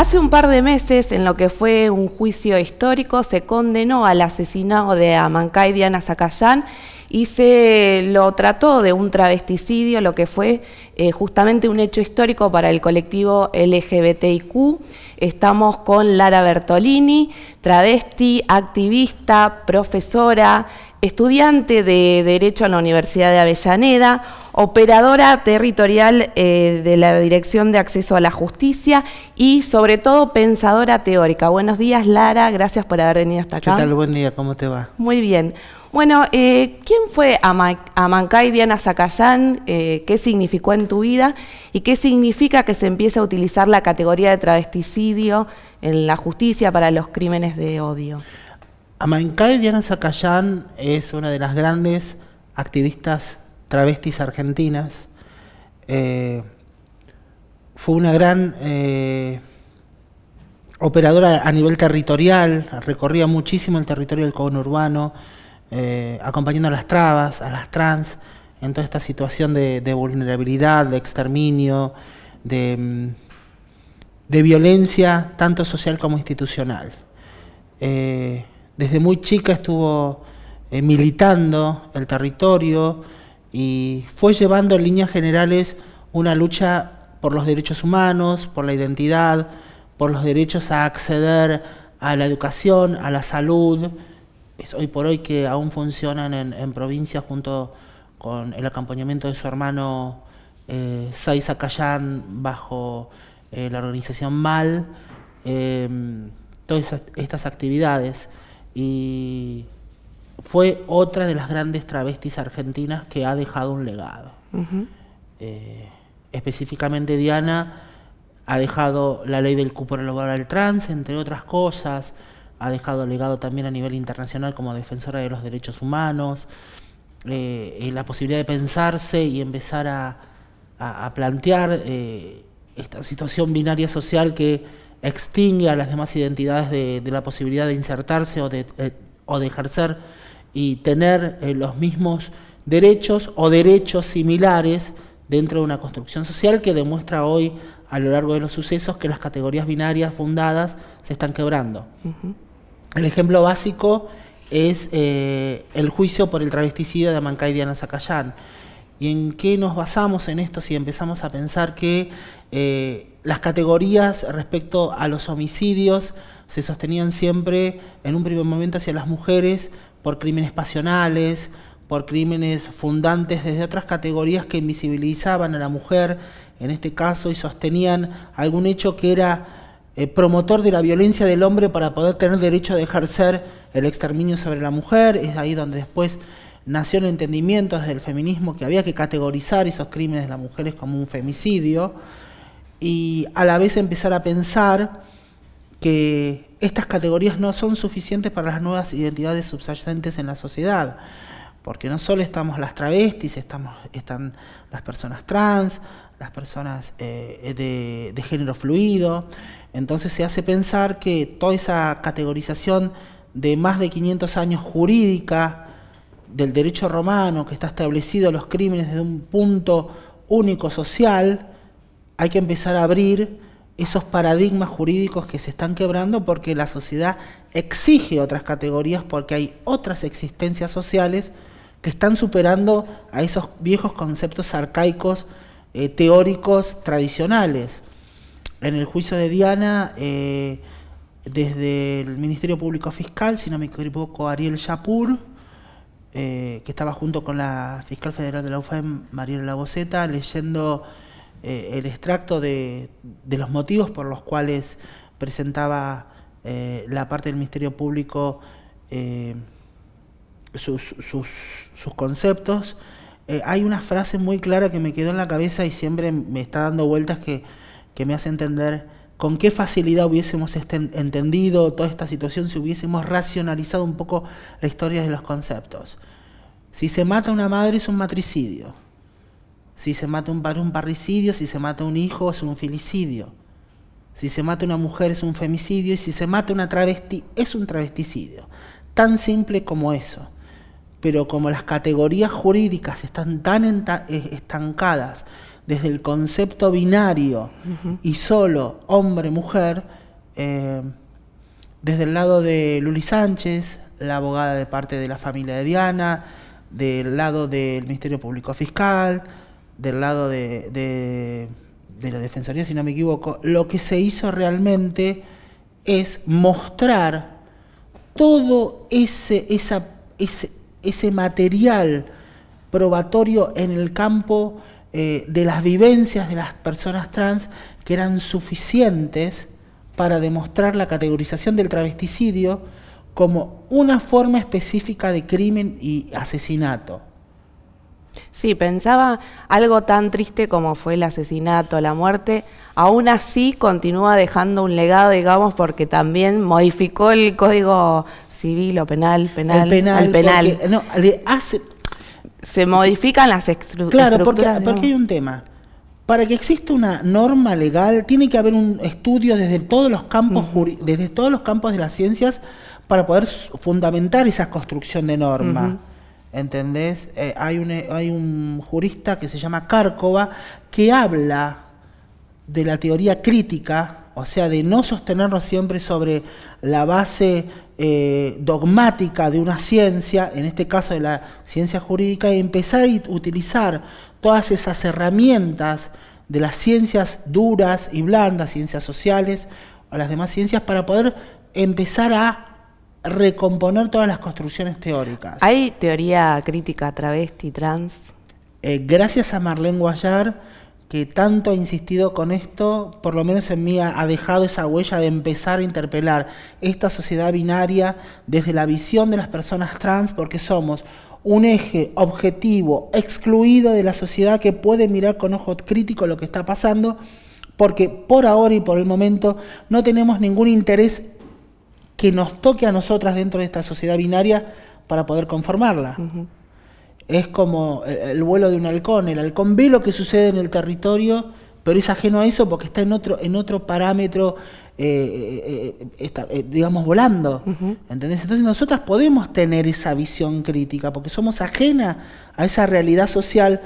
Hace un par de meses, en lo que fue un juicio histórico, se condenó al asesinato de Amancay Diana Zacayán y se lo trató de un travesticidio, lo que fue eh, justamente un hecho histórico para el colectivo LGBTIQ. Estamos con Lara Bertolini, travesti, activista, profesora, estudiante de Derecho en la Universidad de Avellaneda, operadora territorial eh, de la Dirección de Acceso a la Justicia y sobre todo pensadora teórica. Buenos días Lara, gracias por haber venido hasta acá. ¿Qué tal? Buen día, ¿cómo te va? Muy bien. Bueno, eh, ¿quién fue Amancay Diana Zacayán? Eh, ¿Qué significó en tu vida? ¿Y qué significa que se empiece a utilizar la categoría de travesticidio en la justicia para los crímenes de odio? Amancay Diana Zacayán es una de las grandes activistas travestis argentinas. Eh, fue una gran eh, operadora a nivel territorial, recorría muchísimo el territorio del conurbano, urbano, eh, acompañando a las trabas, a las trans, en toda esta situación de, vulnerabilidad, de exterminio, mm, de, violencia, tanto social como institucional. desde muy chica estuvo militando el territorio, y fue llevando en líneas generales una lucha por los derechos humanos, por la identidad, por los derechos a acceder a la educación, a la salud. Es hoy por hoy que aún funcionan en, provincia junto con el acompañamiento de su hermano eh, Saiza Cayán bajo eh, la organización MAL, eh, todas estas actividades. Y fue otra de las grandes travestis argentinas que ha dejado un legado. Eh, específicamente Diana ha dejado la ley del cupo al trans, entre otras cosas, ha dejado legado también a nivel internacional como defensora de los derechos humanos, eh, la posibilidad de pensarse y empezar a, plantear eh, esta situación binaria social que extingue a las demás identidades de, la posibilidad de insertarse o de, o de ejercer y tener eh, los mismos derechos o derechos similares dentro de una construcción social que demuestra hoy a lo largo de los sucesos que las categorías binarias fundadas se están quebrando. El ejemplo básico es eh, el juicio por el travesticida de mancaidiana Diana Zacayán. ¿Y en qué nos basamos en esto si empezamos a pensar que eh, las categorías respecto a los homicidios se sostenían siempre en un primer momento hacia las mujeres por crímenes pasionales, por crímenes fundantes desde otras categorías que invisibilizaban a la mujer, en este caso, y sostenían algún hecho que era eh, promotor de la violencia del hombre para poder tener derecho de ejercer el exterminio sobre la mujer. Es ahí donde después nació el entendimiento desde el feminismo que había que categorizar esos crímenes de las mujeres como un femicidio y a la vez empezar a pensar que estas categorías no son suficientes para las nuevas identidades subyacentes en la sociedad, porque no solo estamos las travestis, estamos, están las personas trans, las personas eh, de, de género fluido, entonces se hace pensar que toda esa categorización de más de 500 años jurídica del derecho romano que está establecido los crímenes desde un punto único social, hay que empezar a abrir esos paradigmas jurídicos que se están quebrando porque la sociedad exige otras categorías, porque hay otras existencias sociales que están superando a esos viejos conceptos arcaicos, eh, teóricos, tradicionales. En el juicio de Diana, eh, desde el Ministerio Público Fiscal, si no me equivoco, Ariel Yapur, eh, que estaba junto con la fiscal federal de la UFEM, Mariela Boceta, leyendo eh, el extracto de, los motivos por los cuales presentaba eh, la parte del Ministerio Público eh, sus, conceptos, hay una frase muy clara que me quedó en la cabeza y siempre me está dando vueltas que, que me hace entender con qué facilidad hubiésemos entendido toda esta situación si hubiésemos racionalizado un poco la historia de los conceptos. Si se mata una madre es un matricidio. Si se mata un, un parricidio, si se mata un hijo, es un filicidio. Si se mata una mujer, es un femicidio. Y si se mata una travesti, es un travesticidio. Tan simple como eso. Pero como las categorías jurídicas están tan e-, estancadas desde el concepto binario y solo hombre-mujer, eh, desde el lado de Luli Sánchez, la abogada de parte de la familia de Diana, del lado del Ministerio Público Fiscal, del lado de, la Defensoría, si no me equivoco, lo que se hizo realmente es mostrar todo ese, ese, material probatorio en el campo eh, de las vivencias de las personas trans que eran suficientes para demostrar la categorización del travesticidio como una forma específica de crimen y asesinato. Sí, pensaba algo tan triste como fue el asesinato, la muerte, aún así continúa dejando un legado, digamos, porque también modificó el código civil o penal, penal, el penal. Se modifican las estructuras. Claro, porque, porque hay un tema. Para que exista una norma legal, tiene que haber un estudio desde todos los campos, desde todos los campos de las ciencias para poder fundamentar esa construcción de norma. ¿Entendés? Eh, hay, un, eh, hay un jurista que se llama Cárcova que habla de la teoría crítica, o sea, de no sostenernos siempre sobre la base eh, dogmática de una ciencia, en este caso de la ciencia jurídica, y empezar a utilizar todas esas herramientas de las ciencias duras y blandas, ciencias sociales, o las demás ciencias, para poder empezar a recomponer todas las construcciones teóricas. ¿Hay teoría crítica travesti, trans? Eh, gracias a Marlene Guayar, que tanto ha insistido con esto, por lo menos en mí ha dejado esa huella de empezar a interpelar esta sociedad binaria desde la visión de las personas trans, porque somos un eje objetivo excluido de la sociedad que puede mirar con ojo crítico lo que está pasando, porque por ahora y por el momento no tenemos ningún interés que nos toque a nosotras dentro de esta sociedad binaria para poder conformarla. Es como eh, el vuelo de un halcón, el halcón ve lo que sucede en el territorio, pero es ajeno a eso porque está en otro, en otro parámetro, eh, eh, digamos, volando. Entonces nosotras podemos tener esa visión crítica porque somos ajenas a esa realidad social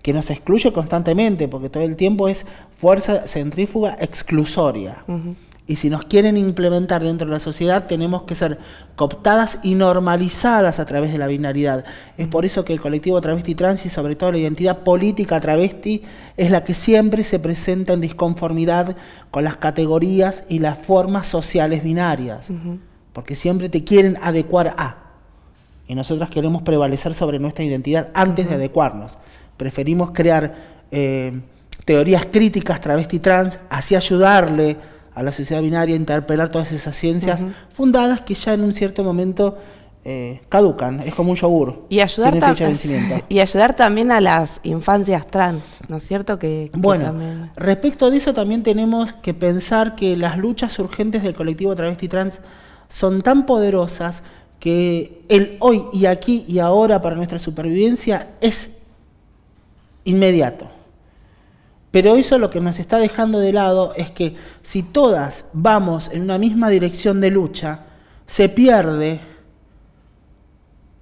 que nos excluye constantemente, porque todo el tiempo es fuerza centrífuga exclusoria. Y si nos quieren implementar dentro de la sociedad, tenemos que ser cooptadas y normalizadas a través de la binaridad. Es por eso que el colectivo travesti trans y sobre todo la identidad política travesti es la que siempre se presenta en disconformidad con las categorías y las formas sociales binarias. Porque siempre te quieren adecuar a. Y nosotros queremos prevalecer sobre nuestra identidad antes de adecuarnos. Preferimos crear eh, teorías críticas travesti trans, así ayudarle a la sociedad binaria, interpelar todas esas ciencias fundadas que ya en un cierto momento eh, caducan, es como un yogur. Y ayudar, y ayudar también a las infancias trans, ¿no es cierto? Que, bueno, respecto de eso también tenemos que pensar que las luchas urgentes del colectivo travesti trans son tan poderosas que el hoy y aquí y ahora para nuestra supervivencia es inmediato. Pero eso lo que nos está dejando de lado es que si todas vamos en una misma dirección de lucha, se pierde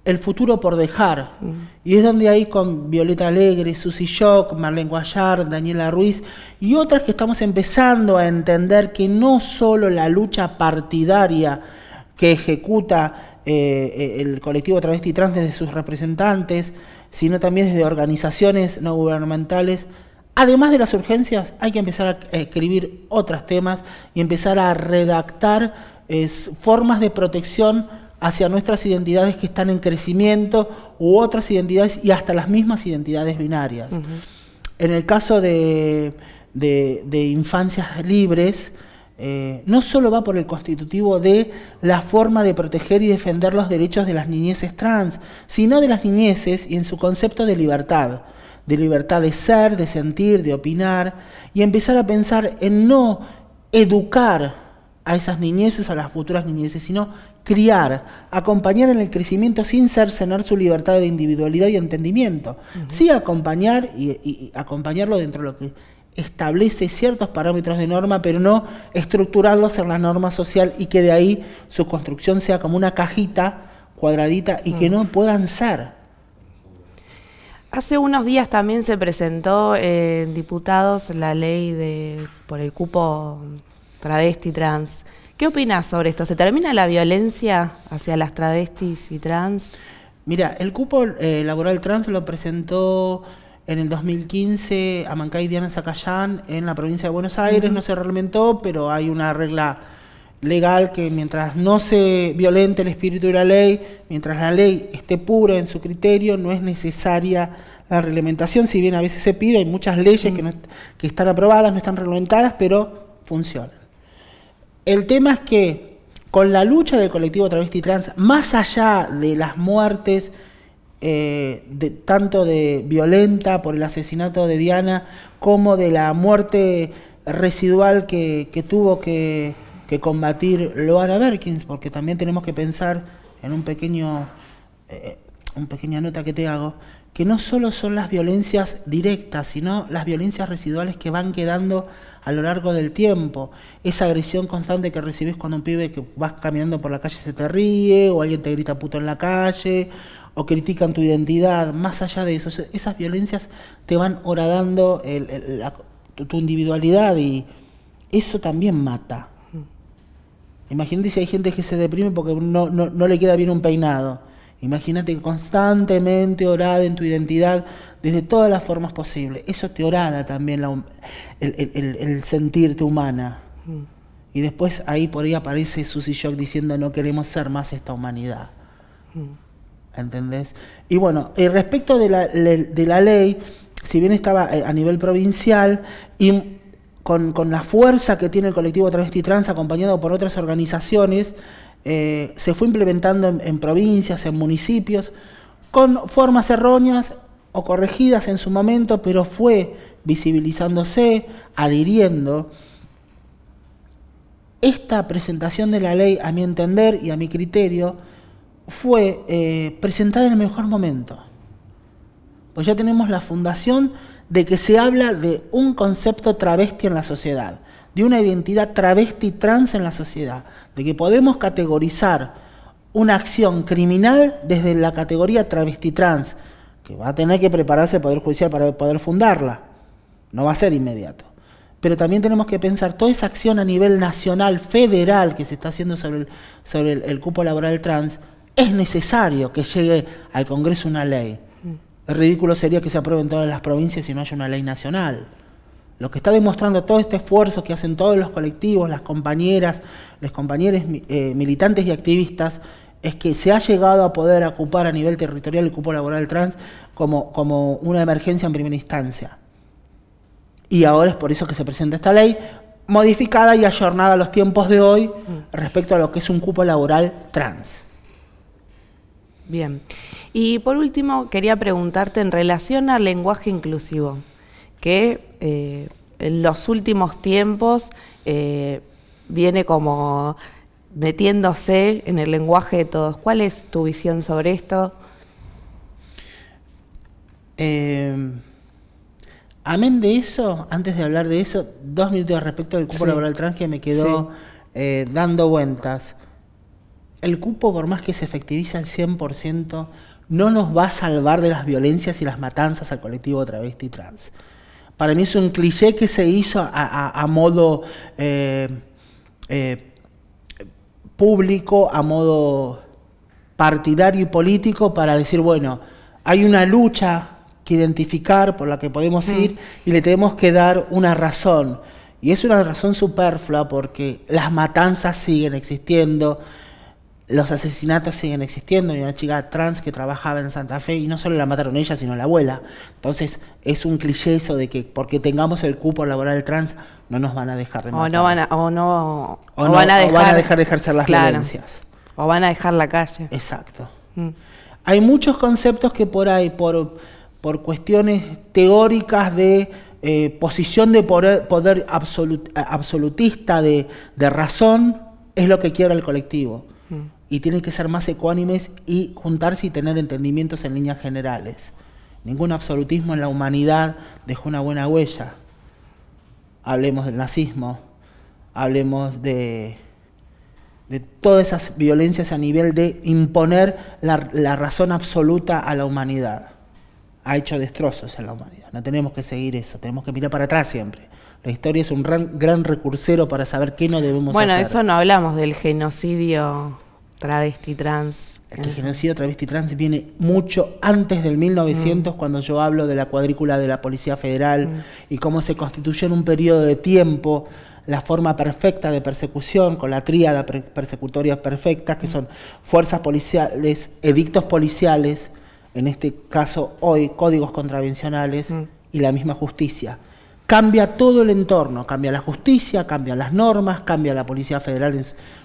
el futuro por dejar. Mm. Y es donde hay con Violeta Alegre, Susy Shock, Marlene Guayar, Daniela Ruiz y otras que estamos empezando a entender que no solo la lucha partidaria que ejecuta eh, eh, el colectivo travesti trans desde sus representantes, sino también desde organizaciones no gubernamentales, Además de las urgencias, hay que empezar a eh, escribir otros temas y empezar a redactar formas de protección hacia nuestras identidades que están en crecimiento u otras identidades y hasta las mismas identidades binarias. En el caso de, infancias libres, eh, no solo va por el constitutivo de la forma de proteger y defender los derechos de las niñeces trans, sino de las niñeces y en su concepto de libertad de libertad de ser, de sentir, de opinar, y empezar a pensar en no educar a esas niñeces, a las futuras niñeces, sino criar, acompañar en el crecimiento sin cercenar su libertad de individualidad y entendimiento. Sí acompañar y, acompañarlo dentro de lo que establece ciertos parámetros de norma, pero no estructurarlos en la norma social y que de ahí su construcción sea como una cajita cuadradita y que mm. no puedan ser. Hace unos días también se presentó en diputados la ley de por el cupo travesti trans. ¿Qué opinas sobre esto? ¿Se termina la violencia hacia las travestis y trans? Mira, el cupo eh, laboral trans lo presentó en el 2015 a Mancay Diana Zacayán en la provincia de Buenos Aires. No se reglamentó, pero hay una regla legal que mientras no se violente el espíritu de la ley, mientras la ley esté pura en su criterio, no es necesaria la reglamentación, si bien a veces se pide, hay muchas leyes que, están aprobadas, no están reglamentadas, pero funcionan. El tema es que con la lucha del colectivo travesti trans, más allá de las muertes, eh, tanto de violenta por el asesinato de Diana, como de la muerte residual que tuvo que que combatir Loara Berkins, porque también tenemos que pensar en un pequeño, eh, una pequeña nota que te hago, que no solo son las violencias directas, sino las violencias residuales que van quedando a lo largo del tiempo. Esa agresión constante que recibís cuando un pibe que vas caminando por la calle se te ríe, o alguien te grita puto en la calle, o critican tu identidad, más allá de eso, esas violencias te van horadando tu individualidad y eso también mata, Imagínate si hay gente que se deprime porque no, no, le queda bien un peinado. Imagínate constantemente orada en tu identidad desde todas las formas posibles. Eso te orada también el, sentirte humana. Mm. Y después ahí por ahí aparece Susy Shock diciendo no queremos ser más esta humanidad. Mm. ¿Entendés? Y bueno, eh, respecto de la, de la ley, si bien estaba eh, a nivel provincial, y con, la fuerza que tiene el colectivo travesti trans acompañado por otras organizaciones, eh, se fue implementando en, provincias, en municipios, con formas erróneas o corregidas en su momento, pero fue visibilizándose, adhiriendo. Esta presentación de la ley, a mi entender y a mi criterio, fue eh, presentada en el mejor momento. Pues ya tenemos la fundación de que se habla de un concepto travesti en la sociedad, de una identidad travesti trans en la sociedad, de que podemos categorizar una acción criminal desde la categoría travesti trans, que va a tener que prepararse el Poder Judicial para poder fundarla, no va a ser inmediato. Pero también tenemos que pensar toda esa acción a nivel nacional, federal, que se está haciendo sobre el, sobre el, cupo laboral trans, es necesario que llegue al Congreso una ley Ridículo sería que se aprueben todas las provincias si no hay una ley nacional. Lo que está demostrando todo este esfuerzo que hacen todos los colectivos, las compañeras, los compañeros eh, militantes y activistas, es que se ha llegado a poder ocupar a nivel territorial el cupo laboral trans como, como una emergencia en primera instancia. Y ahora es por eso que se presenta esta ley, modificada y ayornada a los tiempos de hoy mm. respecto a lo que es un cupo laboral trans. Bien. Y por último, quería preguntarte en relación al lenguaje inclusivo, que eh, en los últimos tiempos eh, viene como metiéndose en el lenguaje de todos. ¿Cuál es tu visión sobre esto? Em, amén de eso, antes de hablar de eso, dos minutos respecto del cupo laboral trans que me quedó eh, dando vueltas. El cupo, por más que se efectiviza al 100%, no nos va a salvar de las violencias y las matanzas al colectivo travesti trans. Para mí es un cliché que se hizo a, modo eh, eh, público, a modo partidario y político para decir, bueno, hay una lucha que identificar por la que podemos mm. ir y le tenemos que dar una razón. Y es una razón superflua porque las matanzas siguen existiendo, los asesinatos siguen existiendo. Hay una chica trans que trabajaba en Santa Fe y no solo la mataron ella, sino la abuela. Entonces es un cliché eso de que porque tengamos el cupo laboral trans no nos van a dejar de matar. O no van a, o no, van, a dejar, de ejercer las violencias. O van a dejar la calle. Exacto. Mm. Hay muchos conceptos que por ahí, por, por cuestiones teóricas de eh, posición de poder, poder absolutista, de, de razón, es lo que quiebra el colectivo. Mm y tienen que ser más ecuánimes y juntarse y tener entendimientos en líneas generales. Ningún absolutismo en la humanidad dejó una buena huella. Hablemos del nazismo, hablemos de, de todas esas violencias a nivel de imponer la, razón absoluta a la humanidad. Ha hecho destrozos en la humanidad. No tenemos que seguir eso, tenemos que mirar para atrás siempre. La historia es un gran, recursero para saber qué no debemos hacer. Bueno, eso no hablamos del genocidio travesti trans. El eh. genocidio travesti trans viene mucho antes del 1900, mm. cuando yo hablo de la cuadrícula de la Policía Federal mm. y cómo se constituyó en un periodo de tiempo la forma perfecta de persecución, con la tríada persecutoria perfecta, que mm. son fuerzas policiales, edictos policiales, en este caso hoy códigos contravencionales y la misma justicia cambia todo el entorno, cambia la justicia, cambian las normas, cambia la Policía Federal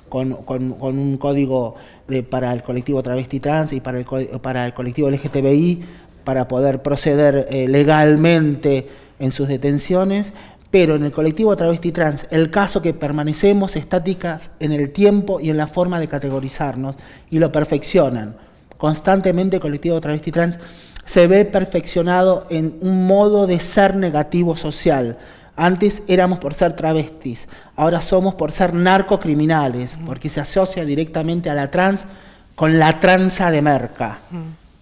con, un código de, para el colectivo travesti trans y para el, para el colectivo LGTBI para poder proceder eh, legalmente en sus detenciones, pero en el colectivo travesti trans, el caso que permanecemos estáticas en el tiempo y en la forma de categorizarnos y lo perfeccionan. Constantemente el colectivo travesti trans se ve perfeccionado en un modo de ser negativo social. Antes éramos por ser travestis, ahora somos por ser narcocriminales, porque se asocia directamente a la trans con la tranza de merca.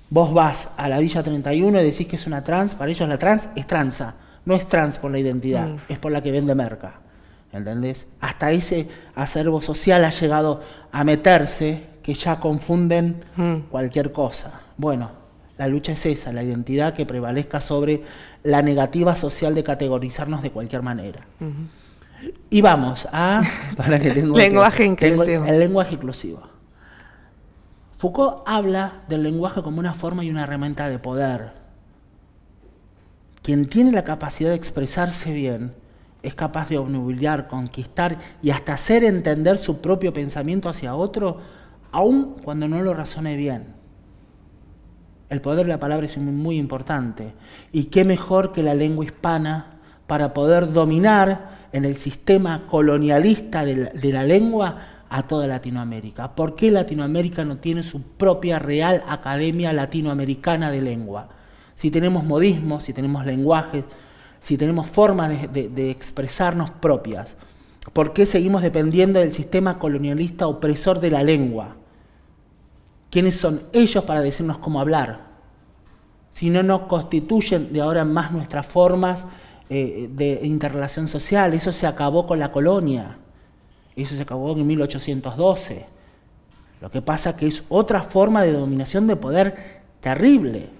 Vos vas a la Villa 31 y decís que es una trans, para ellos la trans es tranza, no es trans por la identidad, es por la que vende merca. ¿Entendés? Hasta ese acervo social ha llegado a meterse que ya confunden cualquier cosa. Bueno, la lucha es esa, la identidad que prevalezca sobre la negativa social de categorizarnos de cualquier manera. Y vamos a... Para lenguaje inclusivo. el, lenguaje inclusivo. Foucault habla del lenguaje como una forma y una herramienta de poder. Quien tiene la capacidad de expresarse bien es capaz de obnubilar, conquistar y hasta hacer entender su propio pensamiento hacia otro, aun cuando no lo razone bien. El poder de la palabra es muy importante. Y qué mejor que la lengua hispana para poder dominar en el sistema colonialista de la, lengua a toda Latinoamérica. ¿Por qué Latinoamérica no tiene su propia Real Academia Latinoamericana de Lengua? Si tenemos modismos, si tenemos lenguajes, si tenemos formas de, de expresarnos propias. ¿Por qué seguimos dependiendo del sistema colonialista opresor de la lengua? quiénes son ellos para decirnos cómo hablar, si no nos constituyen de ahora en más nuestras formas eh, de interrelación social. Eso se acabó con la colonia, eso se acabó en 1812. Lo que pasa que es otra forma de dominación de poder terrible.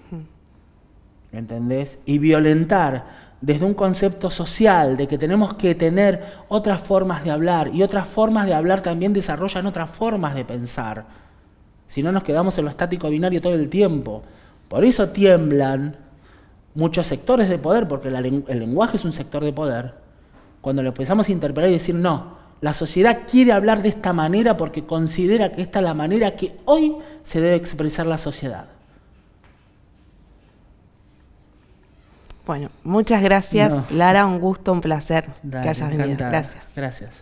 ¿Entendés? Y violentar desde un concepto social de que tenemos que tener otras formas de hablar y otras formas de hablar también desarrollan otras formas de pensar. Si no nos quedamos en lo estático binario todo el tiempo. Por eso tiemblan muchos sectores de poder, porque el lenguaje es un sector de poder. Cuando lo empezamos a interpelar y decir, no, la sociedad quiere hablar de esta manera porque considera que esta es la manera que hoy se debe expresar la sociedad. Bueno, muchas gracias, Lara, un gusto, un placer que hayas Gracias. Gracias.